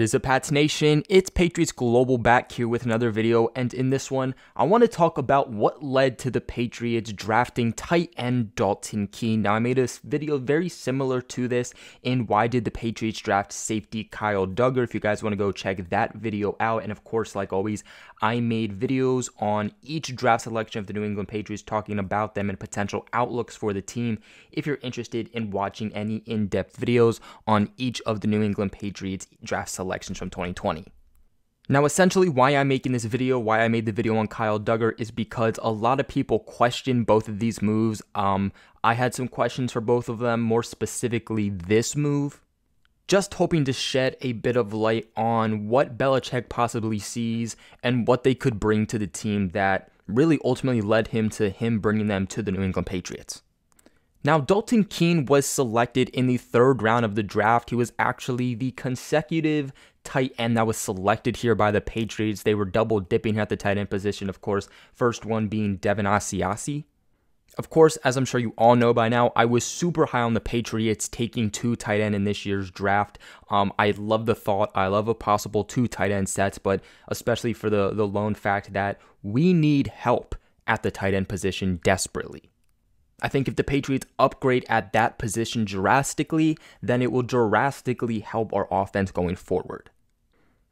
What is up, Pats Nation? It's Patriots Global back here with another video, and in this one, I want to talk about what led to the Patriots drafting tight end Dalton Keene. Now, I made a video very similar to this in why did the Patriots draft safety Kyle Duggar. If you guys want to go check that video out, and of course, like always, I made videos on each draft selection of the New England Patriots, talking about them and potential outlooks for the team. If you're interested in watching any in depth videos on each of the New England Patriots draft selections from 2020. Now, essentially, why I'm making this video, why I made the video on Kyle Duggar, is because a lot of people question both of these moves. Um, I had some questions for both of them, more specifically, this move just hoping to shed a bit of light on what Belichick possibly sees and what they could bring to the team that really ultimately led him to him bringing them to the New England Patriots. Now, Dalton Keene was selected in the third round of the draft. He was actually the consecutive tight end that was selected here by the Patriots. They were double dipping at the tight end position, of course, first one being Devin Asiasi of course, as I'm sure you all know by now, I was super high on the Patriots taking two tight end in this year's draft. Um, I love the thought. I love a possible two tight end sets, but especially for the the lone fact that we need help at the tight end position desperately. I think if the Patriots upgrade at that position drastically, then it will drastically help our offense going forward.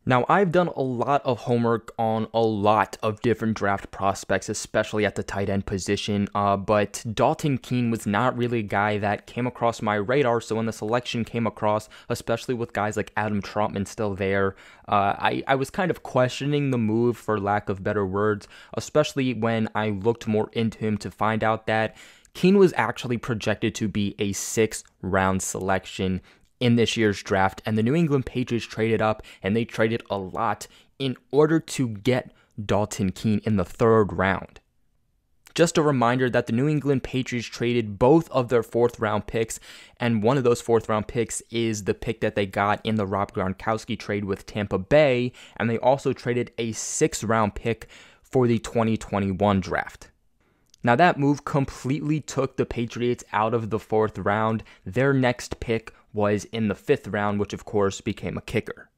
Now, I've done a lot of homework on a lot of different draft prospects, especially at the tight end position, uh, but Dalton Keene was not really a guy that came across my radar. So when the selection came across, especially with guys like Adam Trotman still there, uh, I, I was kind of questioning the move, for lack of better words, especially when I looked more into him to find out that Keene was actually projected to be a six round selection in this year's draft, and the New England Patriots traded up and they traded a lot in order to get Dalton Keene in the third round. Just a reminder that the New England Patriots traded both of their fourth round picks, and one of those fourth round picks is the pick that they got in the Rob Gronkowski trade with Tampa Bay, and they also traded a sixth round pick for the 2021 draft. Now, that move completely took the Patriots out of the fourth round. Their next pick was in the fifth round, which of course became a kicker.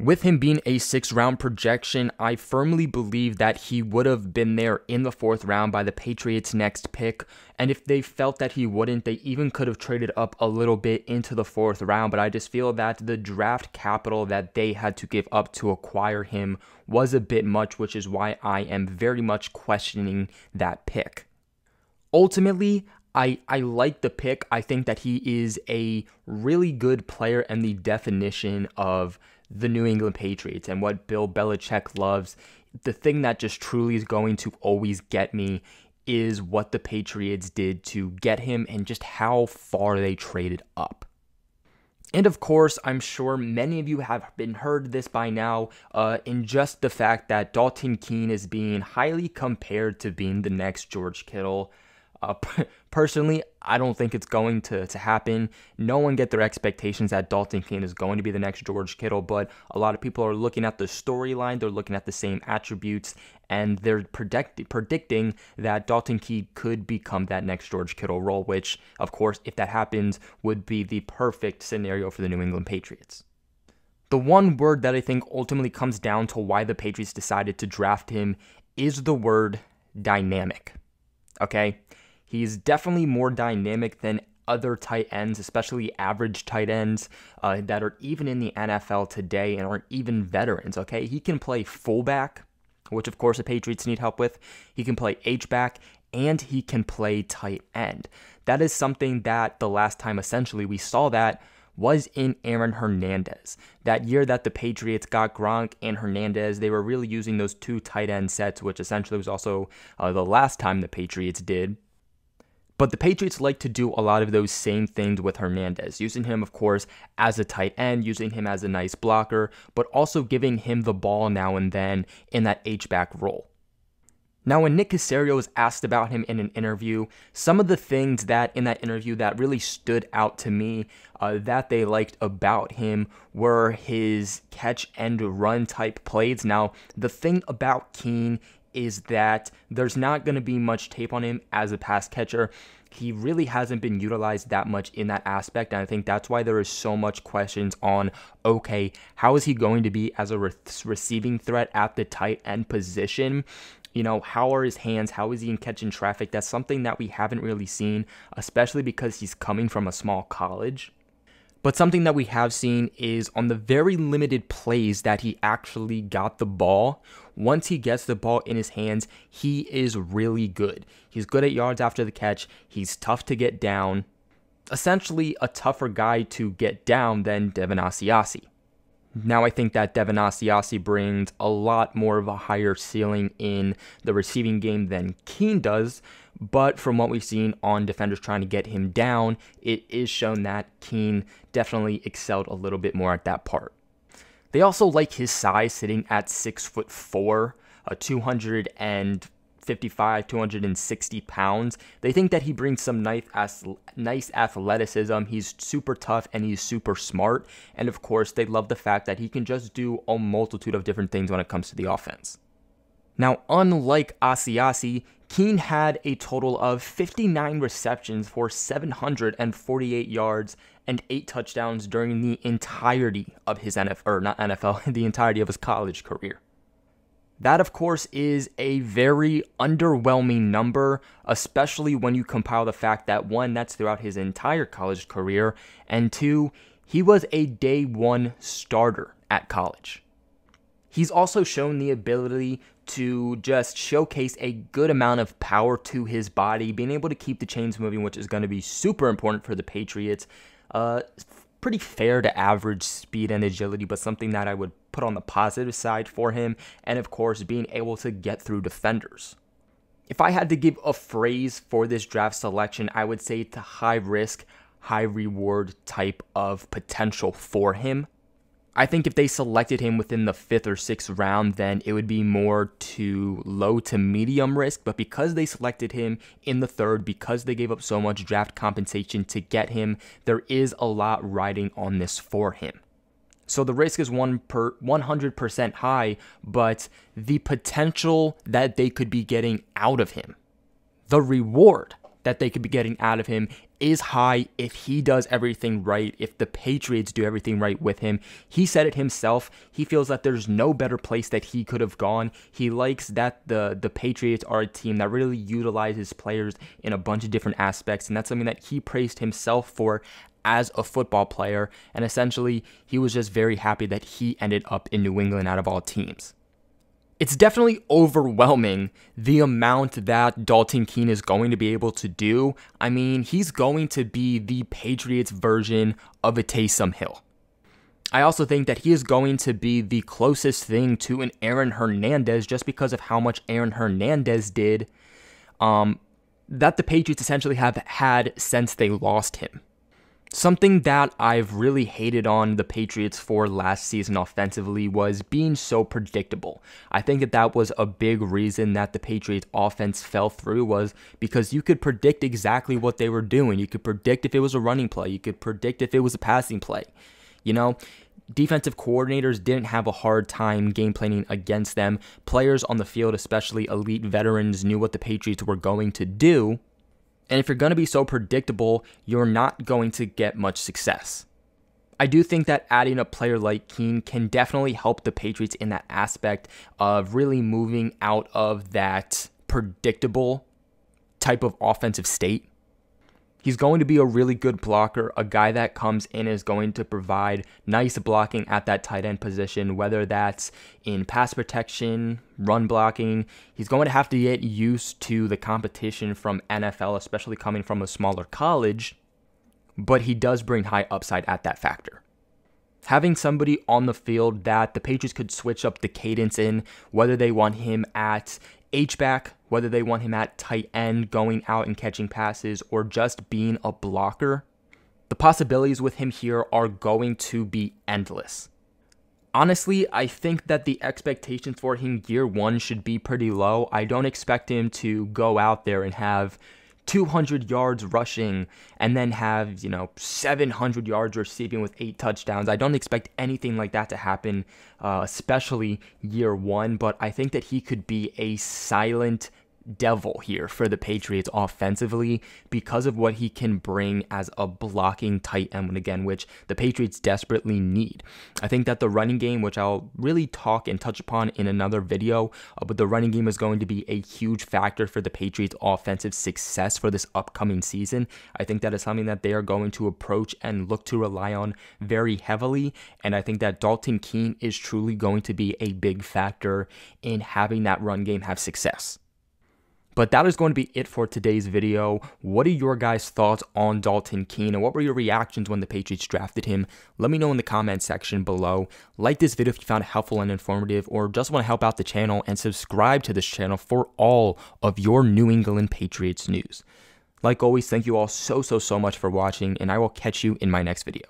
With him being a six round projection, I firmly believe that he would have been there in the fourth round by the Patriots' next pick. And if they felt that he wouldn't, they even could have traded up a little bit into the fourth round. But I just feel that the draft capital that they had to give up to acquire him was a bit much, which is why I am very much questioning that pick. Ultimately, I, I like the pick. I think that he is a really good player and the definition of the New England Patriots and what Bill Belichick loves. The thing that just truly is going to always get me is what the Patriots did to get him and just how far they traded up. And of course, I'm sure many of you have been heard this by now uh, in just the fact that Dalton Keene is being highly compared to being the next George Kittle. Uh, personally, I don't think it's going to, to happen. No one get their expectations that Dalton Keene is going to be the next George Kittle, but a lot of people are looking at the storyline. They're looking at the same attributes, and they're predict- predicting that Dalton Keene could become that next George Kittle role, which, of course, if that happens, would be the perfect scenario for the New England Patriots. The one word that I think ultimately comes down to why the Patriots decided to draft him is the word dynamic. Okay? He's definitely more dynamic than other tight ends, especially average tight ends uh, that are even in the NFL today and aren't even veterans. Okay, he can play fullback, which of course the Patriots need help with. He can play H back and he can play tight end. That is something that the last time essentially we saw that was in Aaron Hernandez. That year that the Patriots got Gronk and Hernandez, they were really using those two tight end sets, which essentially was also uh, the last time the Patriots did but the Patriots like to do a lot of those same things with Hernandez, using him, of course, as a tight end, using him as a nice blocker, but also giving him the ball now and then in that H-back role. Now, when Nick Casario was asked about him in an interview, some of the things that in that interview that really stood out to me uh, that they liked about him were his catch and run type plays. Now, the thing about Keen is that there's not going to be much tape on him as a pass catcher. He really hasn't been utilized that much in that aspect. And I think that's why there is so much questions on okay, how is he going to be as a re- receiving threat at the tight end position? You know, how are his hands? How is he in catching traffic? That's something that we haven't really seen, especially because he's coming from a small college. But something that we have seen is on the very limited plays that he actually got the ball, once he gets the ball in his hands, he is really good. He's good at yards after the catch, he's tough to get down. Essentially, a tougher guy to get down than Devin Asiasi. Now I think that Devin Asiasi brings a lot more of a higher ceiling in the receiving game than Keene does. But from what we've seen on defenders trying to get him down, it is shown that Keene definitely excelled a little bit more at that part. They also like his size, sitting at six foot four, a 200 and 55, 260 pounds. They think that he brings some nice, nice athleticism. He's super tough and he's super smart. And of course, they love the fact that he can just do a multitude of different things when it comes to the offense. Now, unlike Asiasi, Keen had a total of 59 receptions for 748 yards and eight touchdowns during the entirety of his NFL, or not NFL, the entirety of his college career. That, of course, is a very underwhelming number, especially when you compile the fact that one, that's throughout his entire college career, and two, he was a day one starter at college. He's also shown the ability to just showcase a good amount of power to his body, being able to keep the chains moving, which is going to be super important for the Patriots. Uh, pretty fair to average speed and agility, but something that I would put on the positive side for him, and of course, being able to get through defenders. If I had to give a phrase for this draft selection, I would say it's a high risk, high reward type of potential for him. I think if they selected him within the fifth or sixth round, then it would be more to low to medium risk. But because they selected him in the third, because they gave up so much draft compensation to get him, there is a lot riding on this for him. So the risk is one per 100% high, but the potential that they could be getting out of him, the reward that they could be getting out of him is high if he does everything right, if the Patriots do everything right with him. He said it himself. He feels that there's no better place that he could have gone. He likes that the the Patriots are a team that really utilizes players in a bunch of different aspects, and that's something that he praised himself for as a football player, and essentially, he was just very happy that he ended up in New England out of all teams. It's definitely overwhelming the amount that Dalton Keene is going to be able to do. I mean, he's going to be the Patriots version of a Taysom Hill. I also think that he is going to be the closest thing to an Aaron Hernandez just because of how much Aaron Hernandez did um, that the Patriots essentially have had since they lost him. Something that I've really hated on the Patriots for last season offensively was being so predictable. I think that that was a big reason that the Patriots offense fell through was because you could predict exactly what they were doing. You could predict if it was a running play, you could predict if it was a passing play. You know, defensive coordinators didn't have a hard time game planning against them. Players on the field, especially elite veterans, knew what the Patriots were going to do and if you're going to be so predictable, you're not going to get much success. I do think that adding a player like Keane can definitely help the Patriots in that aspect of really moving out of that predictable type of offensive state He's going to be a really good blocker. A guy that comes in is going to provide nice blocking at that tight end position, whether that's in pass protection, run blocking. He's going to have to get used to the competition from NFL, especially coming from a smaller college, but he does bring high upside at that factor having somebody on the field that the Patriots could switch up the cadence in, whether they want him at H back, whether they want him at tight end, going out and catching passes, or just being a blocker, the possibilities with him here are going to be endless. Honestly, I think that the expectations for him year one should be pretty low. I don't expect him to go out there and have 200 yards rushing and then have, you know, 700 yards receiving with eight touchdowns. I don't expect anything like that to happen, uh, especially year one, but I think that he could be a silent devil here for the Patriots offensively because of what he can bring as a blocking tight end again, which the Patriots desperately need. I think that the running game, which I'll really talk and touch upon in another video, uh, but the running game is going to be a huge factor for the Patriots offensive success for this upcoming season. I think that is something that they are going to approach and look to rely on very heavily. And I think that Dalton Keene is truly going to be a big factor in having that run game have success. But that is going to be it for today's video. What are your guys' thoughts on Dalton Keene and what were your reactions when the Patriots drafted him? Let me know in the comment section below. Like this video if you found it helpful and informative or just want to help out the channel and subscribe to this channel for all of your New England Patriots news. Like always, thank you all so, so, so much for watching and I will catch you in my next video.